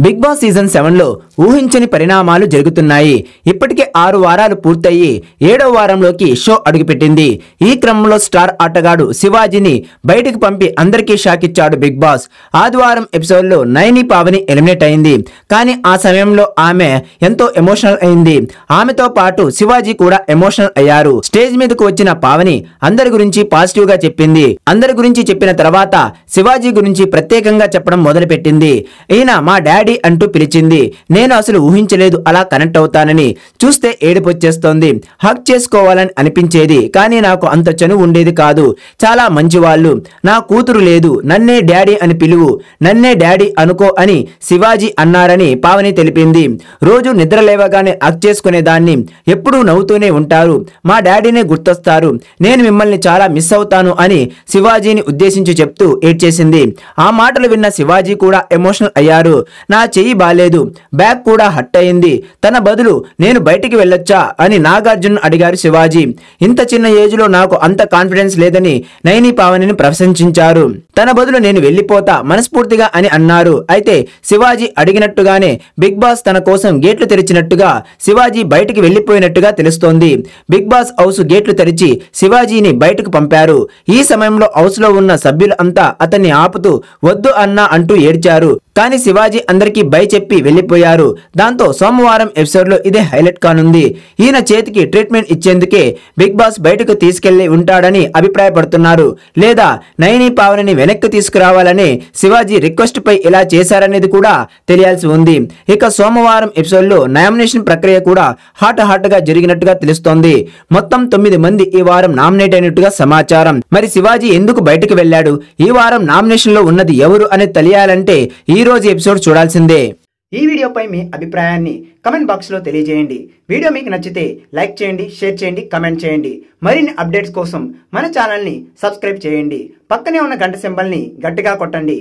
Big Boss Season 7 low, ఊహించని పరిణామాలు జరుగుతున్నాయి ఇప్పటికే ఆరు వారాలు పూర్తయి ఏడో వారంలోకి షో అడుగుపెట్టింది ఈ క్రమంలో స్టార్ ఆటగాడు శివాజీని బయటకు పంపి అందరికీ షాక్ ఇచ్చాడు బిగ్ బాస్ ఆదివారం ఎపిసోడ్లో నయని పావని ఎలిమినేట్ అయింది కానీ ఆ సమయంలో ఆమె ఎంతో ఎమోషనల్ అయింది ఆమెతో పాటు శివాజీ కూడా ఎమోషనల్ అయ్యారు స్టేజ్ మీదకు వచ్చిన పావని అందరి గురించి పాజిటివ్ గా చెప్పింది అందరి గురించి చెప్పిన తర్వాత శివాజీ గురించి ప్రత్యేకంగా చెప్పడం మొదలుపెట్టింది ఈయన మా డాడీ అంటూ పిలిచింది నేను నేను అసలు ఊహించలేదు అలా కనెక్ట్ అవుతానని చూస్తే ఏడుపొచ్చేస్తోంది హక్ చేసుకోవాలని అనిపించేది కానీ నాకు అంత చనువు ఉండేది కాదు చాలా మంచివాళ్ళు నా కూతురు లేదు నన్నే డాడీ అని పిలువు నన్నే డాడీ అనుకో అని శివాజీ అన్నారని పావని తెలిపింది రోజు నిద్ర లేవగానే హక్ చేసుకునేదాన్ని ఎప్పుడూ నవ్వుతూనే ఉంటారు మా డాడీనే గుర్తొస్తారు నేను మిమ్మల్ని చాలా మిస్ అవుతాను అని శివాజీని ఉద్దేశించి చెప్తూ ఏడ్చేసింది ఆ మాటలు విన్న శివాజీ కూడా ఎమోషనల్ అయ్యారు నా చెయ్యి బాలేదు బ్యాక్ తిలక్ కూడా హట్ అయింది తన బదులు నేను బయటికి వెళ్ళొచ్చా అని నాగార్జున్ అడిగారు శివాజీ ఇంత చిన్న ఏజ్లో నాకు అంత కాన్ఫిడెన్స్ లేదని నయని పావనిని ప్రశంసించారు తన బదులు నేను వెళ్ళిపోతా మనస్ఫూర్తిగా అని అన్నారు అయితే శివాజీ అడిగినట్టుగానే బిగ్ బాస్ తన కోసం గేట్లు తెరిచినట్టుగా శివాజీ బయటికి వెళ్ళిపోయినట్టుగా తెలుస్తోంది బిగ్ బాస్ హౌస్ గేట్లు తెరిచి శివాజీని బయటకు పంపారు ఈ సమయంలో హౌస్లో ఉన్న సభ్యులు అంతా అతన్ని ఆపుతూ వద్దు అన్నా అంటూ ఏడ్చారు కానీ శివాజీ అందరికీ బై చెప్పి వెళ్లిపోయారు దాంతో సోమవారం ఎపిసోడ్ లో ఇదే హైలైట్ కానుంది ఈయన చేతికి ట్రీట్మెంట్ ఇచ్చేందుకే బిగ్ బాస్ బయటకు తీసుకెళ్లి ఉంటాడని అభిప్రాయపడుతున్నారు లేదా నయని పావనని వెనక్కి తీసుకురావాలని శివాజీ రిక్వెస్ట్ పై ఇలా చేశారనేది కూడా తెలియాల్సి ఉంది ఇక సోమవారం ఎపిసోడ్ లో నామినేషన్ ప్రక్రియ కూడా హాట్ హాట్ గా జరిగినట్టుగా తెలుస్తోంది మొత్తం తొమ్మిది మంది ఈ వారం నామినేట్ అయినట్టుగా సమాచారం మరి శివాజీ ఎందుకు బయటకు వెళ్లాడు ఈ వారం నామినేషన్ లో ఉన్నది ఎవరు అని తెలియాలంటే ఈ ఈరోజు ఎపిసోడ్ చూడాల్సిందే ఈ వీడియోపై మీ అభిప్రాయాన్ని కమెంట్ బాక్స్లో తెలియజేయండి వీడియో మీకు నచ్చితే లైక్ చేయండి షేర్ చేయండి కమెంట్ చేయండి మరిన్ని అప్డేట్స్ కోసం మన ఛానల్ని సబ్స్క్రైబ్ చేయండి పక్కనే ఉన్న గంట సింబల్ని గట్టిగా కొట్టండి